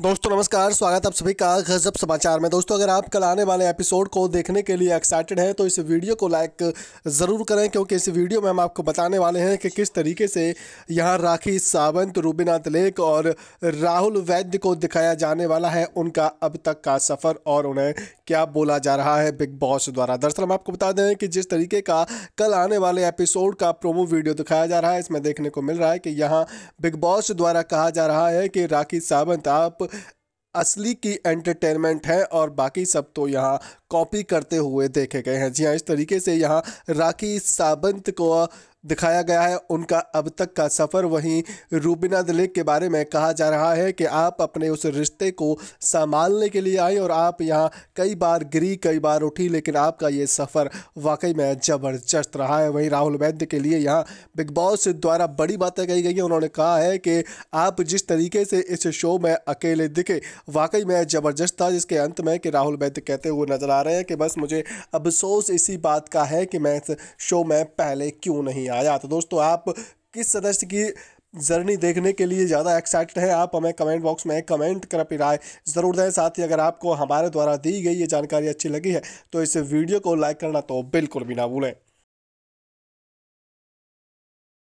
दोस्तों नमस्कार स्वागत आप सभी का गजब समाचार में दोस्तों अगर आप कल आने वाले एपिसोड को देखने के लिए एक्साइटेड हैं तो इस वीडियो को लाइक ज़रूर करें क्योंकि इस वीडियो में हम आपको बताने वाले हैं कि किस तरीके से यहां राखी सावंत रूबीना लेक और राहुल वैद्य को दिखाया जाने वाला है उनका अब तक का सफ़र और उन्हें क्या बोला जा रहा है बिग बॉस द्वारा दरअसल हम आपको बता दें कि जिस तरीके का कल आने वाले एपिसोड का प्रोमो वीडियो दिखाया जा रहा है इसमें देखने को मिल रहा है कि यहाँ बिग बॉस द्वारा कहा जा रहा है कि राखी सावंत आप असली की एंटरटेनमेंट है और बाकी सब तो यहाँ कॉपी करते हुए देखे गए हैं जी हाँ इस तरीके से यहाँ राखी सावंत को दिखाया गया है उनका अब तक का सफ़र वहीं रूबिना दलेक के बारे में कहा जा रहा है कि आप अपने उस रिश्ते को संभालने के लिए आई और आप यहाँ कई बार गिरी कई बार उठी लेकिन आपका ये सफ़र वाकई में ज़बरदस्त रहा है वहीं राहुल वैद्य के लिए यहाँ बिग बॉस द्वारा बड़ी बातें कही गई हैं उन्होंने कहा है कि आप जिस तरीके से इस शो में अकेले दिखे वाकई में ज़बरदस्त था जिसके अंत में कि राहुल वैद्य कहते हुए नज़र आ रहे हैं कि बस मुझे अफसोस इसी बात का है कि मैं इस शो में पहले क्यों नहीं नहीं आया तो दोस्तों आप किस सदस्य की जर्नी देखने के लिए ज़्यादा एक्साइटेड हैं आप हमें कमेंट बॉक्स में कमेंट कर अपनी राय ज़रूर दें साथ ही अगर आपको हमारे द्वारा दी गई ये जानकारी अच्छी लगी है तो इस वीडियो को लाइक करना तो बिल्कुल भी ना भूलें